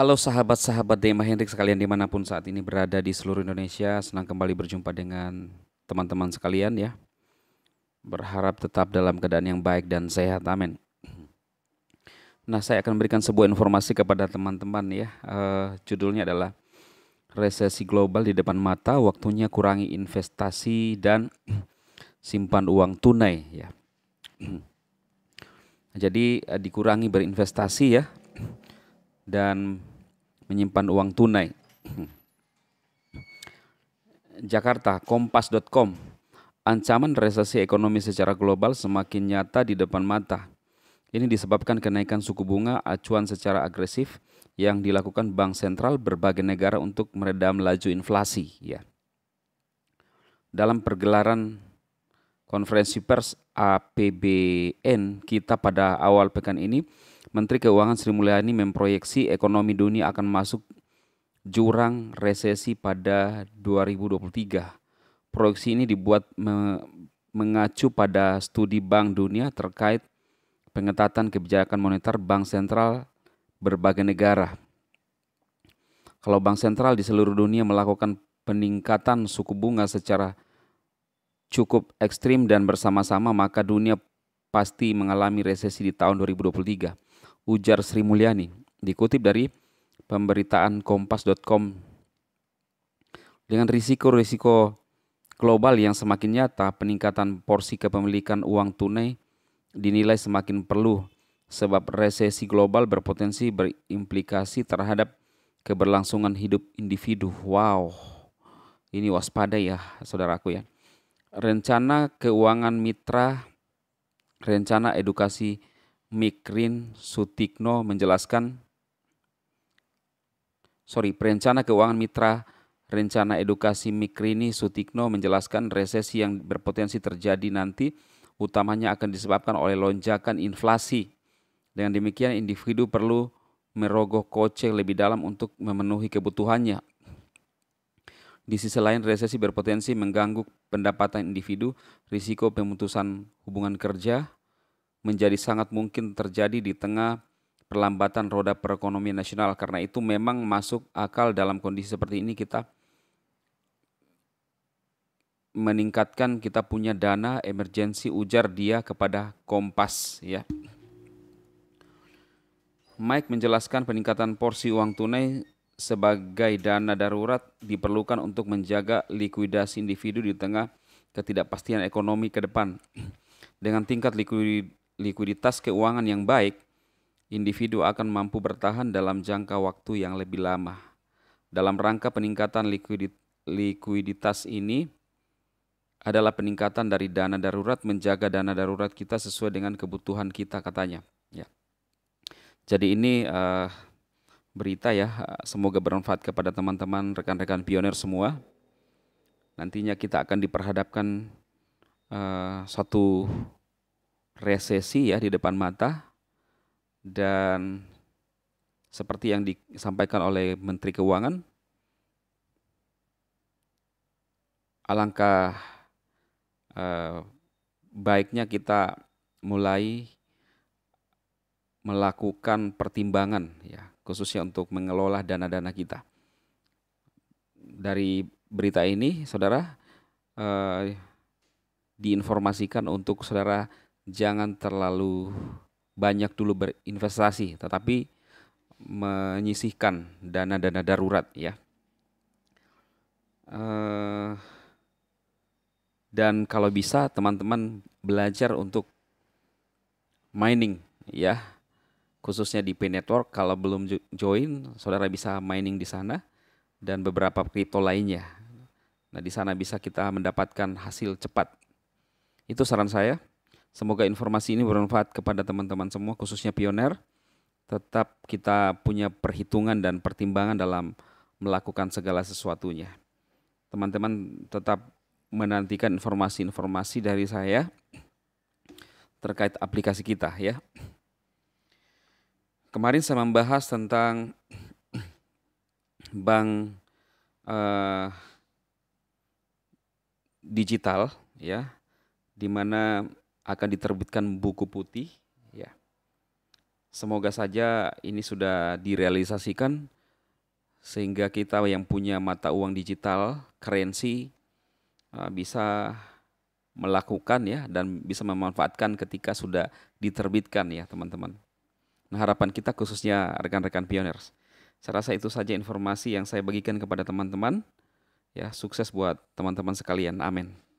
Halo sahabat-sahabat Dema Hendrik sekalian dimanapun saat ini berada di seluruh Indonesia Senang kembali berjumpa dengan teman-teman sekalian ya Berharap tetap dalam keadaan yang baik dan sehat, amin Nah saya akan berikan sebuah informasi kepada teman-teman ya uh, Judulnya adalah Resesi global di depan mata, waktunya kurangi investasi dan simpan uang tunai ya Jadi eh, dikurangi berinvestasi ya dan menyimpan uang tunai. Jakarta, kompas.com. Ancaman resesi ekonomi secara global semakin nyata di depan mata. Ini disebabkan kenaikan suku bunga acuan secara agresif yang dilakukan bank sentral berbagai negara untuk meredam laju inflasi, ya. Dalam pergelaran konferensi pers APBN kita pada awal pekan ini, Menteri Keuangan Sri Mulyani memproyeksi ekonomi dunia akan masuk jurang resesi pada 2023. Proyeksi ini dibuat me mengacu pada studi Bank Dunia terkait pengetatan kebijakan moneter bank sentral berbagai negara. Kalau bank sentral di seluruh dunia melakukan peningkatan suku bunga secara cukup ekstrim dan bersama-sama maka dunia pasti mengalami resesi di tahun 2023, ujar Sri Mulyani. Dikutip dari pemberitaan kompas.com dengan risiko-risiko global yang semakin nyata, peningkatan porsi kepemilikan uang tunai dinilai semakin perlu sebab resesi global berpotensi berimplikasi terhadap keberlangsungan hidup individu. Wow. Ini waspada ya, saudaraku ya rencana keuangan mitra, rencana edukasi Mikrin Sutikno menjelaskan, sorry, perencana keuangan mitra, rencana edukasi Mikrini Sutikno menjelaskan resesi yang berpotensi terjadi nanti utamanya akan disebabkan oleh lonjakan inflasi. Dengan demikian individu perlu merogoh kocek lebih dalam untuk memenuhi kebutuhannya. Di sisi lain resesi berpotensi mengganggu pendapatan individu, risiko pemutusan hubungan kerja menjadi sangat mungkin terjadi di tengah perlambatan roda perekonomian nasional. Karena itu memang masuk akal dalam kondisi seperti ini kita meningkatkan kita punya dana emergensi ujar dia kepada Kompas ya. Mike menjelaskan peningkatan porsi uang tunai sebagai dana darurat diperlukan untuk menjaga likuidasi individu di tengah ketidakpastian ekonomi ke depan. Dengan tingkat likuiditas keuangan yang baik, individu akan mampu bertahan dalam jangka waktu yang lebih lama. Dalam rangka peningkatan likuiditas ini adalah peningkatan dari dana darurat menjaga dana darurat kita sesuai dengan kebutuhan kita katanya. Ya. Jadi ini eh, berita ya. Semoga bermanfaat kepada teman-teman rekan-rekan pionir semua. Nantinya kita akan diperhadapkan uh, satu resesi ya di depan mata dan seperti yang disampaikan oleh Menteri Keuangan alangkah uh, baiknya kita mulai melakukan pertimbangan ya, khususnya untuk mengelola dana-dana kita. Dari berita ini, saudara eh, diinformasikan untuk saudara jangan terlalu banyak dulu berinvestasi, tetapi menyisihkan dana-dana darurat ya. Eh, dan kalau bisa teman-teman belajar untuk mining ya khususnya di Pay Network. Kalau belum join, saudara bisa mining di sana dan beberapa kripto lainnya. Nah, di sana bisa kita mendapatkan hasil cepat. Itu saran saya. Semoga informasi ini bermanfaat kepada teman-teman semua, khususnya pioner. Tetap kita punya perhitungan dan pertimbangan dalam melakukan segala sesuatunya. Teman-teman tetap menantikan informasi-informasi dari saya terkait aplikasi kita ya. Kemarin saya membahas tentang bank uh, digital ya di mana akan diterbitkan buku putih ya. Semoga saja ini sudah direalisasikan sehingga kita yang punya mata uang digital, currency eh, bisa melakukan ya dan bisa memanfaatkan ketika sudah diterbitkan ya, teman-teman. Nah, harapan kita khususnya rekan-rekan pioners. Saya rasa itu saja informasi yang saya bagikan kepada teman-teman. Ya, sukses buat teman-teman sekalian. Amin.